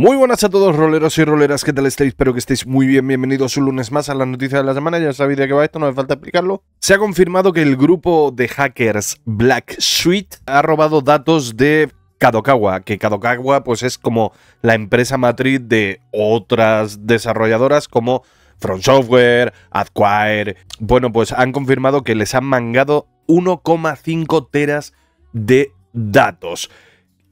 Muy buenas a todos, roleros y roleras, ¿qué tal estáis? Espero que estéis muy bien, bienvenidos un lunes más a las noticias de la semana, ya sabéis de qué va esto, no me falta explicarlo. Se ha confirmado que el grupo de hackers Black Suite ha robado datos de Kadokawa, que Kadokawa pues es como la empresa matriz de otras desarrolladoras como Front Software, Adquire... Bueno, pues han confirmado que les han mangado 1,5 teras de datos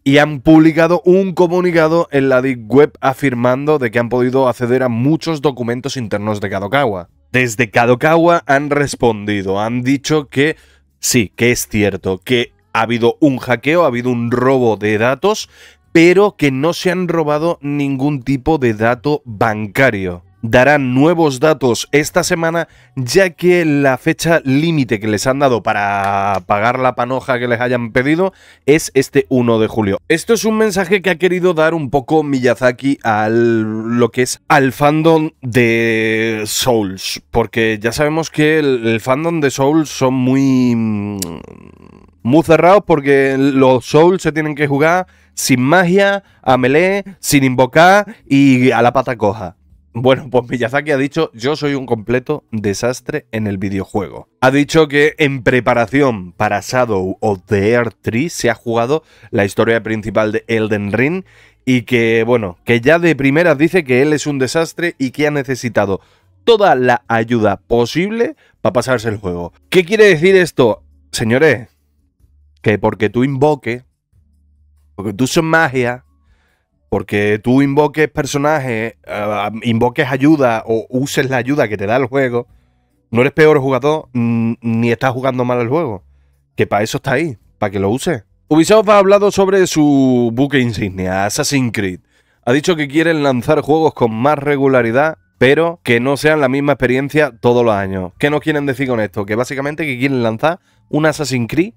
y han publicado un comunicado en la Web afirmando de que han podido acceder a muchos documentos internos de Kadokawa. Desde Kadokawa han respondido, han dicho que sí, que es cierto, que ha habido un hackeo, ha habido un robo de datos, pero que no se han robado ningún tipo de dato bancario darán nuevos datos esta semana, ya que la fecha límite que les han dado para pagar la panoja que les hayan pedido es este 1 de julio. Esto es un mensaje que ha querido dar un poco Miyazaki al lo que es al fandom de Souls, porque ya sabemos que el, el fandom de Souls son muy mm, muy cerrados porque los Souls se tienen que jugar sin magia, a melee, sin invocar y a la pata coja. Bueno, pues Miyazaki ha dicho, yo soy un completo desastre en el videojuego. Ha dicho que en preparación para Shadow of the Earth 3 se ha jugado la historia principal de Elden Ring y que, bueno, que ya de primeras dice que él es un desastre y que ha necesitado toda la ayuda posible para pasarse el juego. ¿Qué quiere decir esto? Señores, que porque tú invoques, porque tú son magia, porque tú invoques personajes, ah, invoques ayuda o uses la ayuda que te da el juego, no eres peor jugador mm, ni estás jugando mal el juego. Que para eso está ahí, para que lo uses. Ubisoft ha hablado sobre su buque insignia, Assassin's Creed. Ha dicho que quieren lanzar juegos con más regularidad, pero que no sean la misma experiencia todos los años. ¿Qué nos quieren decir con esto? Que básicamente que quieren lanzar un Assassin's Creed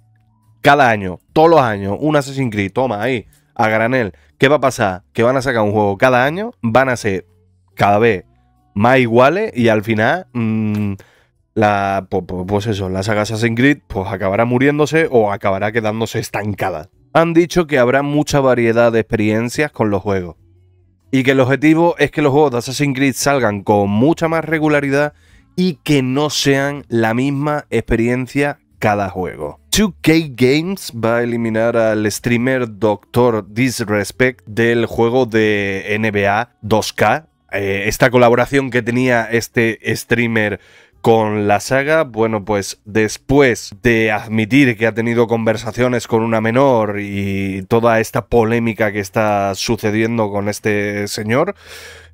cada año, todos los años, un Assassin's Creed. Toma ahí, a granel. ¿Qué va a pasar? Que van a sacar un juego cada año, van a ser cada vez más iguales y al final, mm, la, pues, eso, la saga Assassin's Creed pues acabará muriéndose o acabará quedándose estancada. Han dicho que habrá mucha variedad de experiencias con los juegos y que el objetivo es que los juegos de Assassin's Creed salgan con mucha más regularidad y que no sean la misma experiencia cada juego. 2K Games va a eliminar al streamer Dr. Disrespect del juego de NBA 2K. Eh, esta colaboración que tenía este streamer con la saga, bueno, pues después de admitir que ha tenido conversaciones con una menor y toda esta polémica que está sucediendo con este señor,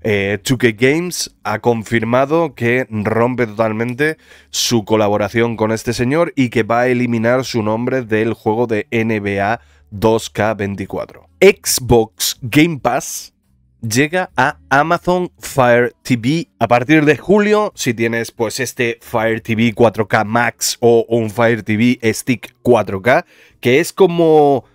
eh, 2K Games ha confirmado que rompe totalmente su colaboración con este señor y que va a eliminar su nombre del juego de NBA 2K24. Xbox Game Pass llega a Amazon Fire TV a partir de julio. Si tienes pues este Fire TV 4K Max o un Fire TV Stick 4K, que es como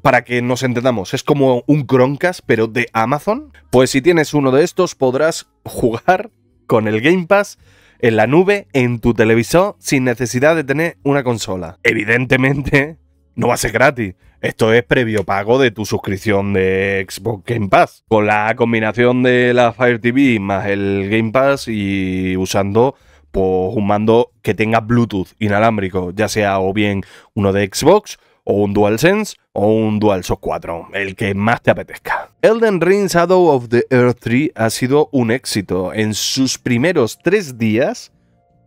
para que nos entendamos, es como un Chromecast, pero de Amazon. Pues si tienes uno de estos, podrás jugar con el Game Pass en la nube, en tu televisor, sin necesidad de tener una consola. Evidentemente, no va a ser gratis. Esto es previo pago de tu suscripción de Xbox Game Pass. Con la combinación de la Fire TV más el Game Pass y usando pues, un mando que tenga Bluetooth inalámbrico, ya sea o bien uno de Xbox o un DualSense o un DualShock 4, el que más te apetezca. Elden Ring Shadow of the Earth 3 ha sido un éxito. En sus primeros tres días,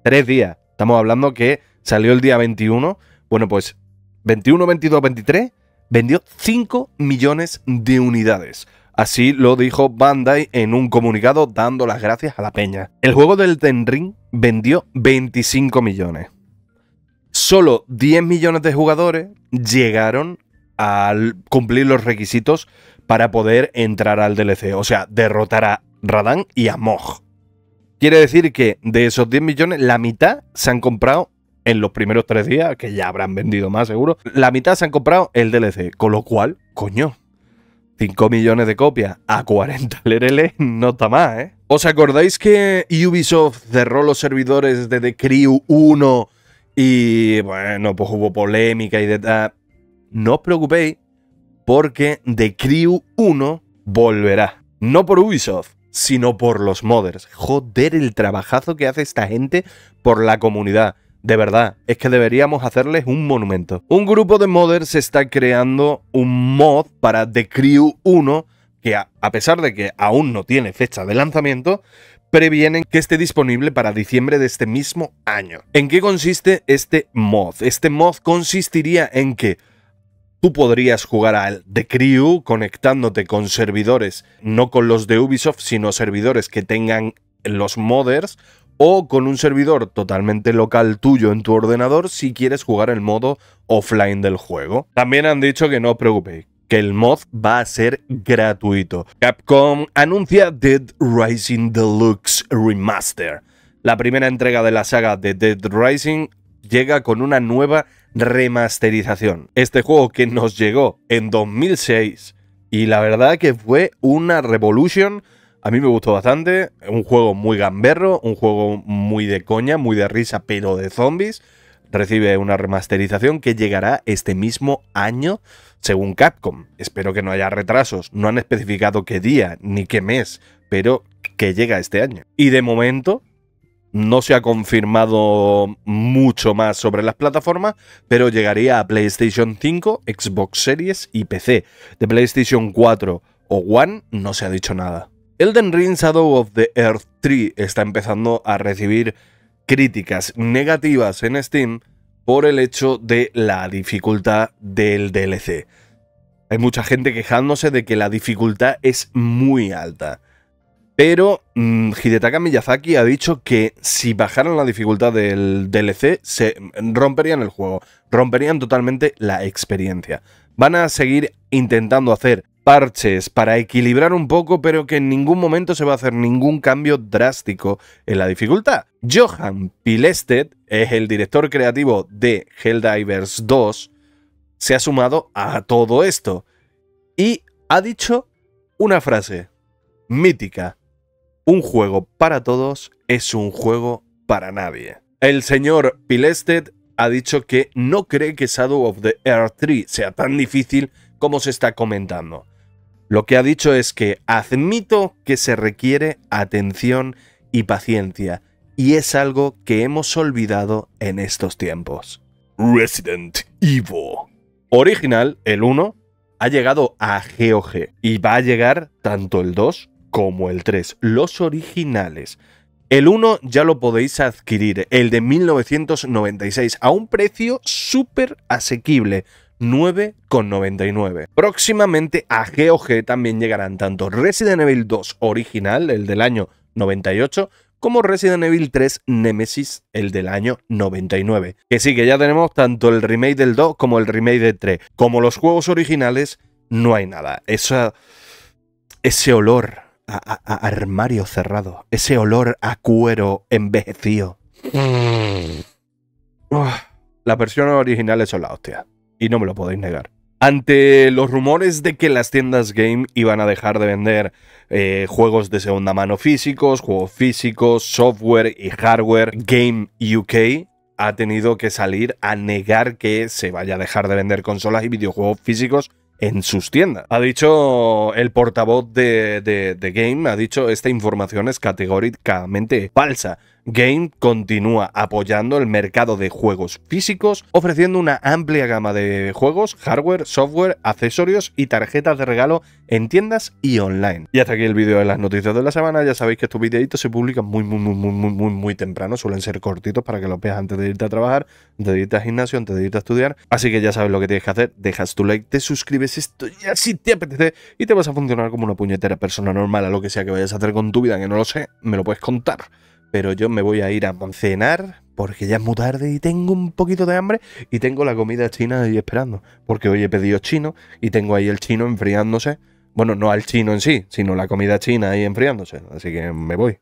tres días, estamos hablando que salió el día 21, bueno pues 21, 22, 23, vendió 5 millones de unidades. Así lo dijo Bandai en un comunicado dando las gracias a la peña. El juego del Elden Ring vendió 25 millones solo 10 millones de jugadores llegaron a cumplir los requisitos para poder entrar al DLC, o sea, derrotar a Radan y a Moj. Quiere decir que de esos 10 millones, la mitad se han comprado en los primeros tres días, que ya habrán vendido más seguro, la mitad se han comprado el DLC, con lo cual, coño, 5 millones de copias a 40 LRL no está más, ¿eh? ¿Os acordáis que Ubisoft cerró los servidores de The Crew 1 y bueno, pues hubo polémica y de ah, No os preocupéis porque The Crew 1 volverá. No por Ubisoft, sino por los modders. Joder el trabajazo que hace esta gente por la comunidad. De verdad, es que deberíamos hacerles un monumento. Un grupo de modders está creando un mod para The Crew 1 que a pesar de que aún no tiene fecha de lanzamiento, previenen que esté disponible para diciembre de este mismo año. ¿En qué consiste este mod? Este mod consistiría en que tú podrías jugar al The Crew conectándote con servidores, no con los de Ubisoft, sino servidores que tengan los modders o con un servidor totalmente local tuyo en tu ordenador si quieres jugar el modo offline del juego. También han dicho que no os preocupéis, que el mod va a ser gratuito. Capcom anuncia Dead Rising Deluxe Remaster. La primera entrega de la saga de Dead Rising llega con una nueva remasterización. Este juego que nos llegó en 2006 y la verdad que fue una revolución. A mí me gustó bastante, un juego muy gamberro, un juego muy de coña, muy de risa, pero de zombies recibe una remasterización que llegará este mismo año según Capcom. Espero que no haya retrasos, no han especificado qué día ni qué mes, pero que llega este año. Y de momento no se ha confirmado mucho más sobre las plataformas, pero llegaría a PlayStation 5, Xbox Series y PC. De PlayStation 4 o One no se ha dicho nada. Elden Ring Shadow of the Earth 3 está empezando a recibir críticas negativas en Steam por el hecho de la dificultad del DLC. Hay mucha gente quejándose de que la dificultad es muy alta. Pero mm, Hidetaka Miyazaki ha dicho que si bajaran la dificultad del DLC, se romperían el juego, romperían totalmente la experiencia. Van a seguir intentando hacer parches para equilibrar un poco, pero que en ningún momento se va a hacer ningún cambio drástico en la dificultad. Johan Pilested es el director creativo de Helldivers 2, se ha sumado a todo esto y ha dicho una frase mítica. Un juego para todos es un juego para nadie. El señor Pilested ha dicho que no cree que Shadow of the Earth 3 sea tan difícil como se está comentando. Lo que ha dicho es que admito que se requiere atención y paciencia, y es algo que hemos olvidado en estos tiempos. Resident Evil. Original, el 1, ha llegado a GOG y va a llegar tanto el 2 como el 3, los originales. El 1 ya lo podéis adquirir, el de 1996, a un precio súper asequible. 9,99. Próximamente a GOG también llegarán tanto Resident Evil 2 original, el del año 98, como Resident Evil 3 Nemesis, el del año 99. Que sí, que ya tenemos tanto el remake del 2 como el remake del 3. Como los juegos originales, no hay nada. ese olor a, armario cerrado, ese olor a cuero envejecido. Mm. las versiones originales son la hostia y no me lo podéis negar. Ante los rumores de que las tiendas game iban a dejar de vender eh, juegos de segunda mano físicos, juegos físicos, software y hardware, Game UK ha tenido que salir a negar que se vaya a dejar de vender consolas y videojuegos físicos en sus tiendas. Ha dicho el portavoz de, de Game, ha dicho esta información es categóricamente falsa. Game continúa apoyando el mercado de juegos físicos, ofreciendo una amplia gama de juegos, hardware, software, accesorios y tarjetas de regalo en tiendas y online. Y hasta aquí el vídeo de las noticias de la semana. Ya sabéis que estos videitos se publican muy, muy, muy, muy, muy, muy, muy temprano. Suelen ser cortitos para que los veas antes de irte a trabajar, antes de irte a gimnasio, antes de irte a estudiar. Así que ya sabes lo que tienes que hacer. Dejas tu like, te suscribes esto ya si te apetece y te vas a funcionar como una puñetera persona normal a lo que sea que vayas a hacer con tu vida, que no lo sé, me lo puedes contar pero yo me voy a ir a cenar porque ya es muy tarde y tengo un poquito de hambre y tengo la comida china ahí esperando, porque hoy he pedido chino y tengo ahí el chino enfriándose. Bueno, no al chino en sí, sino la comida china ahí enfriándose, así que me voy.